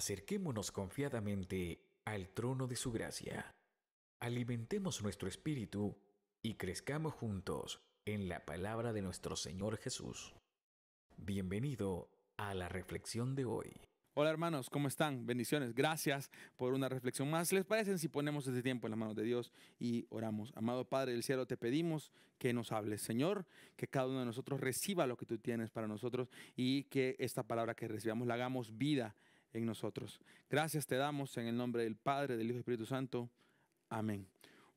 acerquémonos confiadamente al trono de su gracia. Alimentemos nuestro espíritu y crezcamos juntos en la palabra de nuestro Señor Jesús. Bienvenido a la reflexión de hoy. Hola hermanos, ¿cómo están? Bendiciones, gracias por una reflexión más. ¿Les parece si ponemos este tiempo en las manos de Dios y oramos? Amado Padre del Cielo, te pedimos que nos hables, Señor, que cada uno de nosotros reciba lo que tú tienes para nosotros y que esta palabra que recibamos la hagamos vida en nosotros. Gracias te damos en el nombre del Padre, del Hijo y del Espíritu Santo. Amén.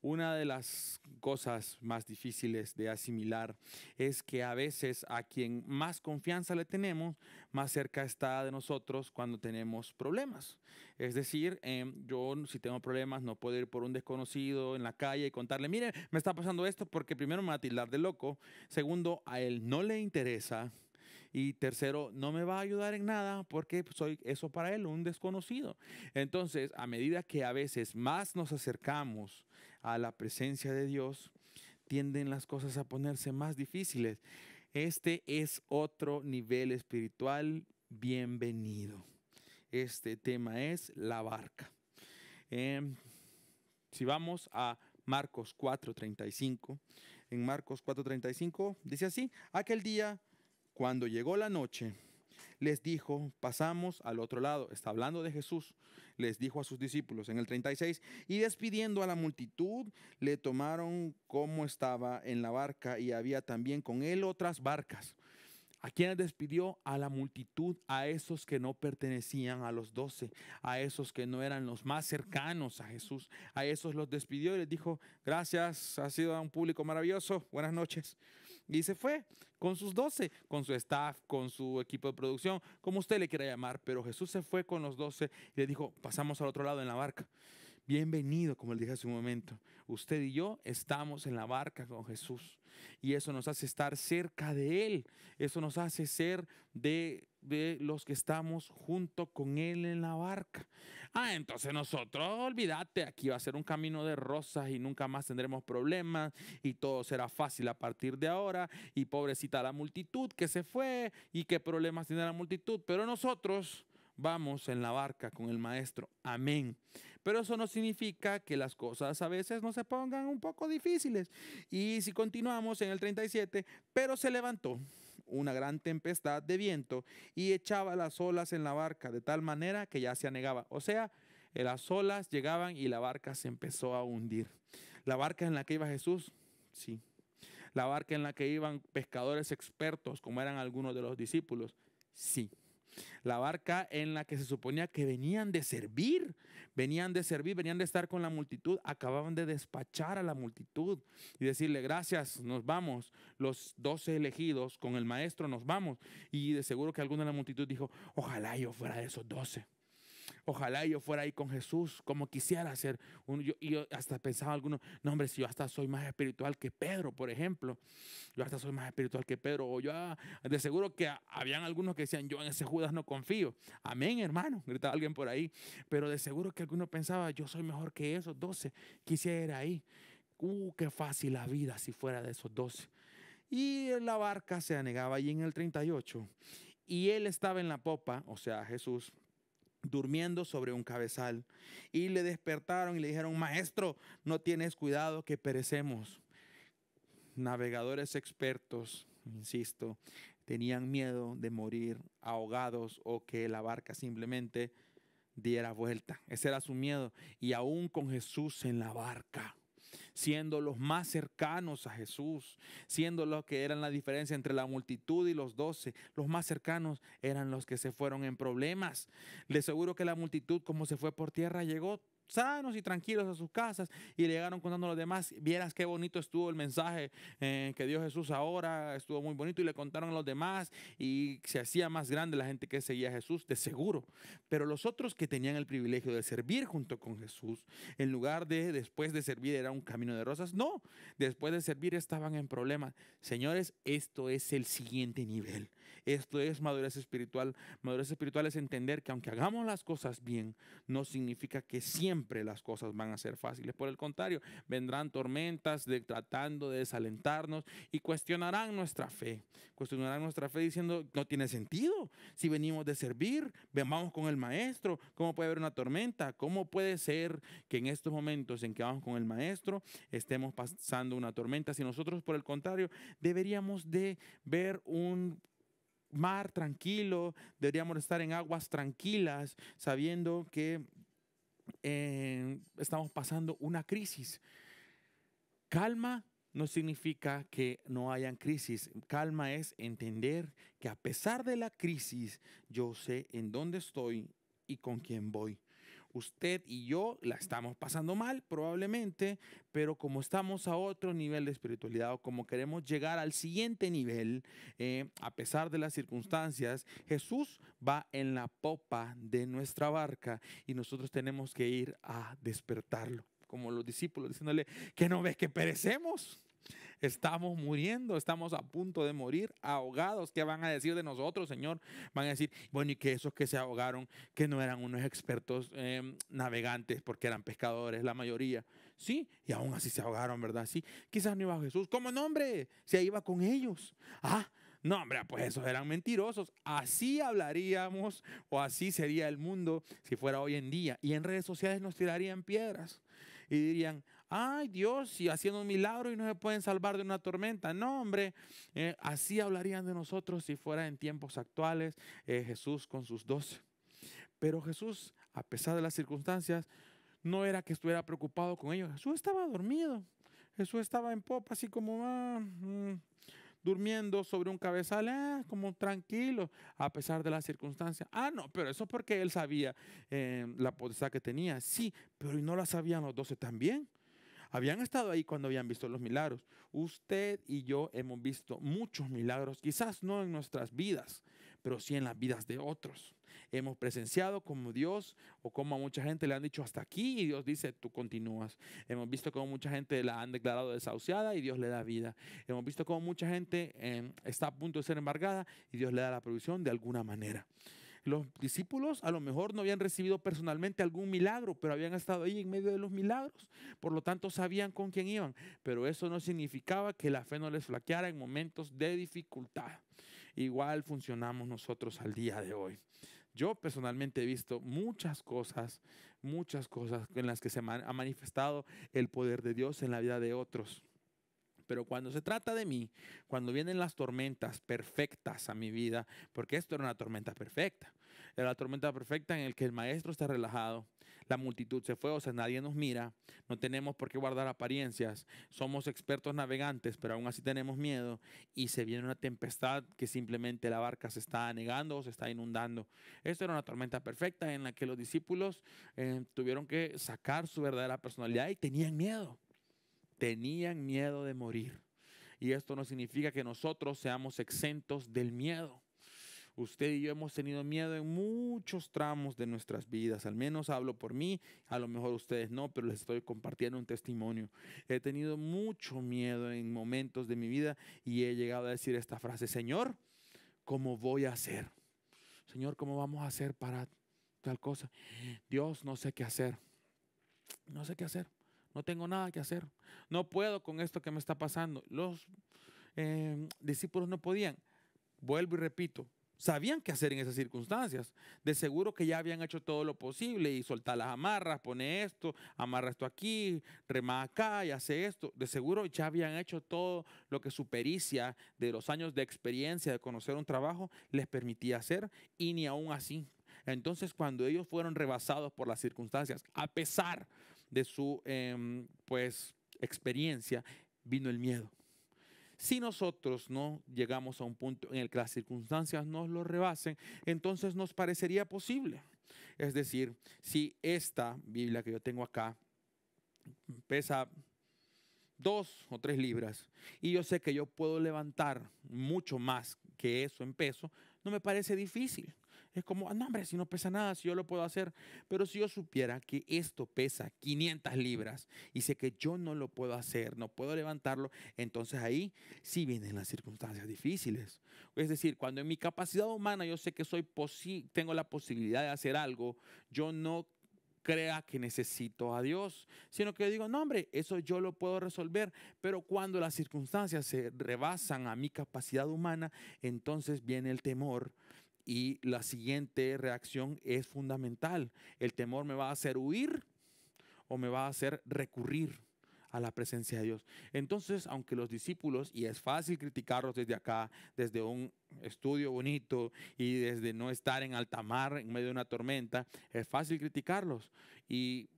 Una de las cosas más difíciles de asimilar es que a veces a quien más confianza le tenemos, más cerca está de nosotros cuando tenemos problemas. Es decir, em, yo si tengo problemas no puedo ir por un desconocido en la calle y contarle, mire, me está pasando esto porque primero me va a tildar de loco, segundo, a él no le interesa, y tercero, no me va a ayudar en nada porque pues, soy eso para él, un desconocido. Entonces, a medida que a veces más nos acercamos a la presencia de Dios, tienden las cosas a ponerse más difíciles. Este es otro nivel espiritual. Bienvenido. Este tema es la barca. Em, si vamos a Marcos 4:35, en Marcos 4:35 dice así, aquel día cuando llegó la noche, les dijo, pasamos al otro lado, está hablando de Jesús, les dijo a sus discípulos en el 36, y despidiendo a la multitud, le tomaron como estaba en la barca y había también con él otras barcas. ¿A quiénes despidió? A la multitud, a esos que no pertenecían a los doce, a esos que no eran los más cercanos a Jesús, a esos los despidió y les dijo, gracias, ha sido un público maravilloso, buenas noches. Y se fue con sus doce, con su staff, con su equipo de producción, como usted le quiera llamar, pero Jesús se fue con los doce y le dijo, pasamos al otro lado en la barca. Bienvenido, como le dije hace un momento. Usted y yo estamos en la barca con Jesús. Y eso nos hace estar cerca de Él. Eso nos hace ser de, los que estamos junto con Él en la barca. Ah, entonces nosotros, olvídate, aquí va a ser un camino de rosas y nunca más tendremos problemas y todo será fácil a partir de ahora. Y pobrecita la multitud que se fue y qué problemas tiene la multitud. Pero nosotros vamos en la barca con el Maestro. Amén. Pero eso no significa que las cosas a veces no se pongan un poco difíciles. Y si continuamos en el 37, pero se levantó una gran tempestad de viento y echaba las olas en la barca de tal manera que ya se anegaba. O sea, eh, las olas llegaban y la barca se empezó a hundir. La barca en la que iba Jesús, sí. La barca en la que iban pescadores expertos, como eran algunos de los discípulos, sí la barca en la que se suponía que venían de servir, venían de servir, venían de estar con la multitud, acababan de despachar a la multitud y decirle, gracias, nos vamos, los doce elegidos con el maestro, nos vamos. Y de seguro que alguna de la multitud dijo, ojalá yo fuera de esos doce ojalá yo fuera ahí con Jesús como quisiera ser. Uno, yo, hasta pensaba algunos, no hombre, si yo hasta soy más espiritual que Pedro, por ejemplo. Yo hasta soy más espiritual que Pedro. O yo, ah, de seguro que habían algunos que decían, yo en ese Judas no confío. Amén, hermano, gritaba alguien por ahí. Pero de seguro que alguno pensaba, yo soy mejor que esos doce. Quisiera ahí. Uh, qué fácil la vida si fuera de esos doce. Y la barca se anegaba allí en el 38. Y él estaba en la popa, o sea, Jesús, durmiendo sobre un cabezal. Y le despertaron y le dijeron, maestro, no tienes cuidado que perecemos. Navegadores expertos, insisto, tenían miedo de morir ahogados o que la barca simplemente diera vuelta. Ese era su miedo. Y aún con Jesús en la barca, siendo los más cercanos a Jesús, siendo los que eran la diferencia entre la multitud y los doce. Los más cercanos eran los que se fueron en problemas. les seguro que la multitud, como se fue por tierra, llegó sanos y tranquilos a sus casas y le llegaron contando a los demás, vieras qué bonito estuvo el mensaje eh, que dio Jesús ahora, estuvo muy bonito y le contaron a los demás y se hacía más grande la gente que seguía a Jesús, de seguro. Pero los otros que tenían el privilegio de servir junto con Jesús, en lugar de después de servir era un camino de rosas, no, después de servir estaban en problemas. Señores, esto es el siguiente nivel. Esto es madurez espiritual. Madurez espiritual es entender que aunque hagamos las cosas bien, no significa que siempre las cosas van a ser fáciles. Por el contrario, vendrán tormentas tratando de desalentarnos y cuestionarán nuestra fe. Cuestionarán nuestra fe diciendo, no tiene sentido. Si venimos de servir, vamos con el maestro. ¿Cómo puede haber una tormenta? ¿Cómo puede ser que en estos momentos en que vamos con el maestro estemos pasando una tormenta si nosotros, por el contrario, deberíamos de ver un mar tranquilo, deberíamos estar en aguas tranquilas, sabiendo que eh, estamos pasando una crisis. Calma no significa que no haya crisis. Calma es entender que a pesar de la crisis, yo sé en dónde estoy y con quién voy usted y yo la estamos pasando mal probablemente, pero como estamos a otro nivel de espiritualidad o como queremos llegar al siguiente nivel, eh, a pesar de las circunstancias, Jesús va en la popa de nuestra barca y nosotros tenemos que ir a despertarlo, como los discípulos diciéndole, que no ves que perecemos. Estamos muriendo, estamos a punto de morir, ahogados. ¿Qué van a decir de nosotros, Señor? Van a decir, bueno, y que esos que se ahogaron, que no eran unos expertos em, navegantes, porque eran pescadores, la mayoría. Sí, y aún así se ahogaron, ¿verdad? Sí, quizás no iba Jesús. ¿Cómo nombre, hombre? Se iba con ellos. Ah, no, hombre, ah, pues esos eran mentirosos. Así hablaríamos o así sería el mundo si fuera hoy en día. Y en redes sociales nos tirarían piedras y dirían, ay Dios, si haciendo un milagro y no se pueden salvar de una tormenta. No, hombre, eh, así hablarían de nosotros si fuera en tiempos actuales eh, Jesús con sus doce. Pero Jesús, a pesar de las circunstancias, no era que estuviera preocupado con ellos. Jesús estaba dormido. Jesús estaba en popa, así como, ah, mm, durmiendo sobre un cabezal, ah, como tranquilo, a pesar de las circunstancias. Ah, no, pero eso porque él sabía eh, la potestad que tenía. Sí, pero no la sabían los doce también. Habían estado ahí cuando habían visto los milagros. Usted y yo hemos visto muchos milagros, quizás no en nuestras vidas, pero sí en las vidas de otros hemos presenciado como Dios o como a mucha gente le han dicho hasta aquí y Dios dice, tú continúas. Hemos visto como mucha gente la han declarado desahuciada y Dios le da vida. Hemos visto como mucha gente em, está a punto de ser embargada y Dios le da la provisión de alguna manera. Los discípulos a lo mejor no habían recibido personalmente algún milagro, pero habían estado ahí en medio de los milagros. Por lo tanto, sabían con quién iban. Pero eso no significaba que la fe no les flaqueara en momentos de dificultad. Igual funcionamos nosotros al día de hoy. Yo personalmente he visto muchas cosas, muchas cosas en las que se ha manifestado el poder de Dios en la vida de otros. Pero cuando se trata de mí, cuando vienen las tormentas perfectas a mi vida, porque esto era una tormenta perfecta, era la tormenta perfecta en el que el maestro está relajado, la multitud se fue, o sea, nadie nos mira, no tenemos por qué guardar apariencias, somos expertos navegantes, pero aún así tenemos miedo y se viene una tempestad que simplemente la barca se está anegando o se está inundando. Esto era una tormenta perfecta en la que los discípulos eh, tuvieron que sacar su verdadera personalidad y tenían miedo, tenían miedo de morir. Y esto no significa que nosotros seamos exentos del miedo. Usted y yo hemos tenido miedo en muchos tramos de nuestras vidas. Al menos hablo por mí, a lo mejor ustedes no, pero les estoy compartiendo un testimonio. He tenido mucho miedo en momentos de mi vida y he llegado a decir esta frase, Señor, ¿cómo voy a hacer? Señor, ¿cómo vamos a hacer para tal cosa? Dios, no sé qué hacer. No sé qué hacer. No tengo nada que hacer. No puedo con esto que me está pasando. Los eh, discípulos no podían. Vuelvo y repito, sabían qué hacer en esas circunstancias. De seguro que ya habían hecho todo lo posible y soltar las amarras, pone esto, amarra esto aquí, rema acá y hace esto. De seguro ya habían hecho todo lo que su pericia de los años de experiencia, de conocer un trabajo, les permitía hacer y ni aún así. Entonces cuando ellos fueron rebasados por las circunstancias, a pesar de su em, pues, experiencia, vino el miedo si nosotros no llegamos a un punto en el que las circunstancias nos lo rebasen, entonces nos parecería posible. Es decir, si esta Biblia que yo tengo acá pesa dos o tres libras y yo sé que yo puedo levantar mucho más que eso en peso, no me parece difícil. Es como, ah, no hombre, si no pesa nada, si yo lo puedo hacer. Pero si yo supiera que esto pesa 500 libras y sé que yo no lo puedo hacer, no puedo levantarlo, entonces ahí sí vienen las circunstancias difíciles. Es decir, cuando en mi capacidad humana yo sé que soy tengo la posibilidad de hacer algo, yo no crea que necesito a Dios, sino que digo, no hombre, eso yo lo puedo resolver, pero cuando las circunstancias se rebasan a mi capacidad humana, entonces viene el temor y la siguiente reacción es fundamental. El temor me va a hacer huir o me va a hacer recurrir a la presencia de Dios. Entonces, aunque los discípulos, y es fácil criticarlos desde acá, desde un estudio bonito y desde no estar en alta mar en medio de una tormenta, es fácil criticarlos. Y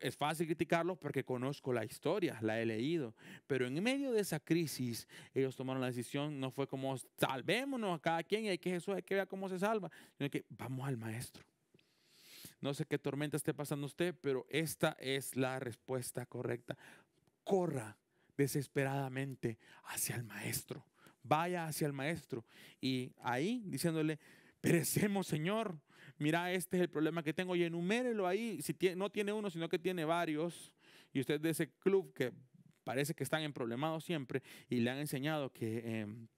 es fácil criticarlos porque conozco la historia, la he leído, pero en medio de esa crisis ellos tomaron la decisión, no fue como salvémonos a cada quien y hay que Jesús, hay que ver cómo se salva, sino que vamos al maestro. No sé qué tormenta esté pasando usted, pero esta es la respuesta correcta. Corra desesperadamente hacia el maestro, vaya hacia el maestro y ahí diciéndole, perecemos Señor, mira, este es el problema que tengo y enumérelo ahí. Si no tiene uno, sino que tiene varios, y usted de ese club que parece que están en problemas siempre y le han enseñado que... Em,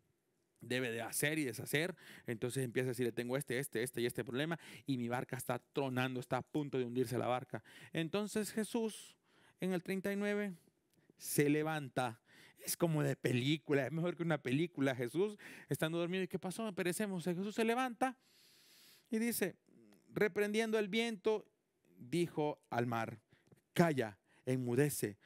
debe de hacer y deshacer. Entonces empieza a le tengo este, este, este y este problema, y mi barca está tronando, está a punto de hundirse la barca. Entonces Jesús, en el 39, se levanta. Es como de película, es mejor que una película. Jesús estando dormido, ¿y qué pasó? Perecemos. Jesús se levanta y dice, reprendiendo el viento, dijo al mar, calla, enmudece.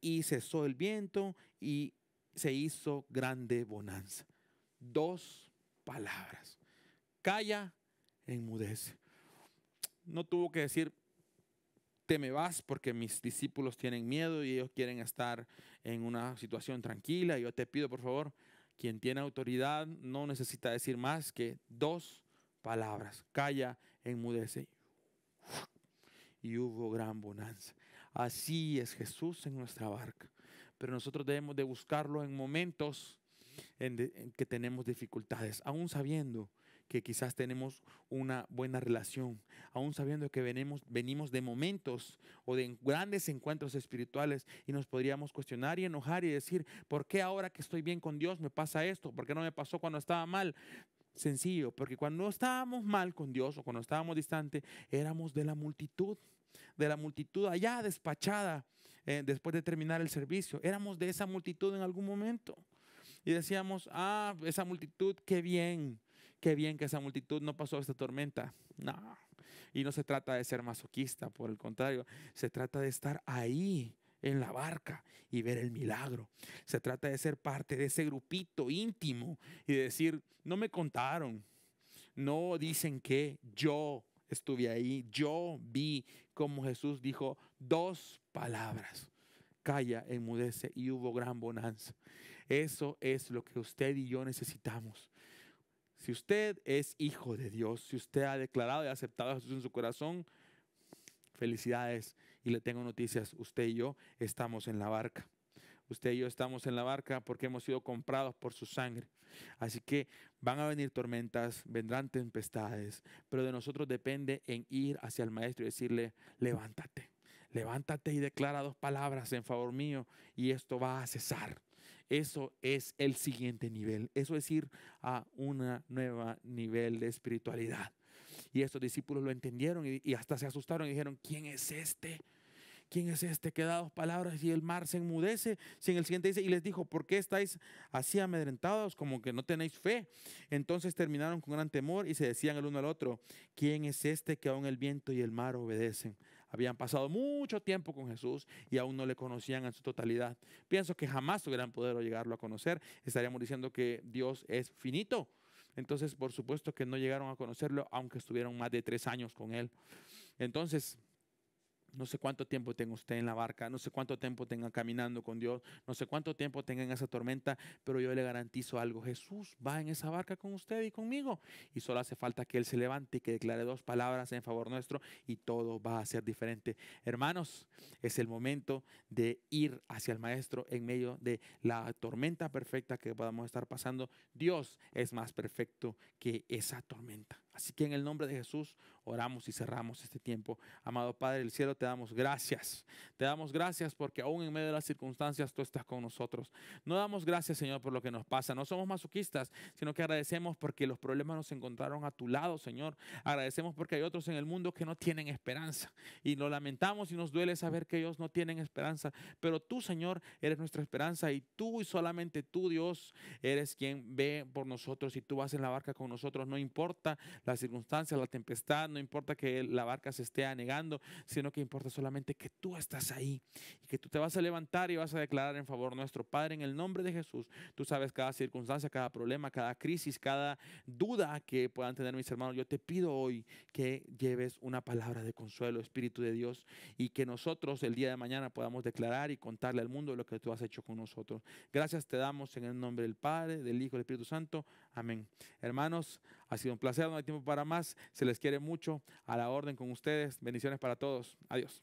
Y cesó el viento y se hizo grande bonanza. Dos palabras. Calla, enmudece. No tuvo que decir, te me vas porque mis discípulos tienen miedo y ellos quieren estar en una situación tranquila. Yo te pido, por favor, quien tiene autoridad no necesita decir más que dos palabras. Calla, enmudece. Y hubo gran bonanza. Así es Jesús en nuestra barca. Pero nosotros debemos de buscarlo en momentos en, que tenemos dificultades, aún sabiendo que quizás tenemos una buena relación, aún sabiendo que venimos, venimos de momentos o de grandes encuentros espirituales y nos podríamos cuestionar y enojar y decir, ¿por qué ahora que estoy bien con Dios me pasa esto? ¿Por qué no me pasó cuando estaba mal? Sencillo, porque cuando estábamos mal con Dios o cuando estábamos distante éramos de la multitud, de la multitud allá despachada eh, después de terminar el servicio. Éramos de esa multitud en algún momento. Y decíamos, ah, esa multitud, qué bien, qué bien que esa multitud no pasó esta tormenta. No, y no se trata de ser masoquista, por el contrario, se trata de estar ahí en la barca y ver el milagro. Se trata de ser parte de ese grupito íntimo y decir, no me contaron, no dicen que yo estuve ahí, yo vi como Jesús dijo dos palabras. Calla, enmudece y hubo gran bonanza. Eso es lo que usted y yo necesitamos. Si usted es hijo de Dios, si usted ha declarado y aceptado a Jesús en su corazón, felicidades y le tengo noticias, usted y yo estamos en la barca. Usted y yo estamos en la barca porque hemos sido comprados por su sangre. Así que van a venir tormentas, vendrán tempestades, pero de nosotros depende en ir hacia el maestro y decirle, levántate, levántate y declara dos palabras en favor mío y esto va a cesar. Eso es el siguiente nivel. Eso es ir a un nuevo nivel de espiritualidad. Y estos discípulos lo entendieron y, hasta se asustaron y dijeron, ¿quién es este? ¿Quién es este que da dos palabras y el mar se enmudece? Si en el siguiente dice, y les dijo, ¿por qué estáis así amedrentados como que no tenéis fe? Entonces terminaron con gran temor y se decían el uno al otro, ¿quién es este que aún el viento y el mar obedecen? Habían pasado mucho tiempo con Jesús y aún no le conocían en su totalidad. Pienso que jamás hubieran podido llegarlo a conocer. Estaríamos diciendo que Dios es finito entonces, por supuesto que no llegaron a conocerlo, aunque estuvieron más de tres años con él. Entonces, no sé cuánto tiempo tenga usted en la barca, no sé cuánto tiempo tenga caminando con Dios, no sé cuánto tiempo tenga en esa tormenta, pero yo le garantizo algo. Jesús va en esa barca con usted y conmigo. Y solo hace falta que Él se levante y que declare dos palabras en favor nuestro y todo va a ser diferente. Hermanos, es el momento de ir hacia el Maestro en medio de la tormenta perfecta que podamos estar pasando. Dios es más perfecto que esa tormenta. Así que en el nombre de Jesús oramos y cerramos este tiempo. Amado Padre del Cielo, te damos gracias. Te damos gracias porque aún en medio de las circunstancias tú estás con nosotros. No damos gracias, Señor, por lo que nos pasa. No somos masoquistas, sino que agradecemos porque los problemas nos encontraron a tu lado, Señor. Agradecemos porque hay otros en el mundo que no tienen esperanza. Y lo lamentamos y nos duele saber que ellos no tienen esperanza. Pero tú, Señor, eres nuestra esperanza y tú y solamente tú, Dios, eres quien ve por nosotros y tú vas en la barca con nosotros. No importa las circunstancias, la tempestad, no importa que la barca se esté anegando, sino que importa solamente que tú estás ahí y que tú te vas a levantar y vas a declarar en favor nuestro Padre en el nombre de Jesús. Tú sabes cada circunstancia, cada problema, cada crisis, cada duda que puedan tener mis hermanos. Yo te pido hoy que lleves una palabra de consuelo, Espíritu de Dios, y que nosotros el día de mañana podamos declarar y contarle al mundo lo que tú has hecho con nosotros. Gracias te damos en el nombre del Padre, del Hijo, del Espíritu Santo. Amén. Hermanos, ha sido un placer, no hay tiempo para más. Se les quiere mucho. A la orden con ustedes. Bendiciones para todos. Adiós.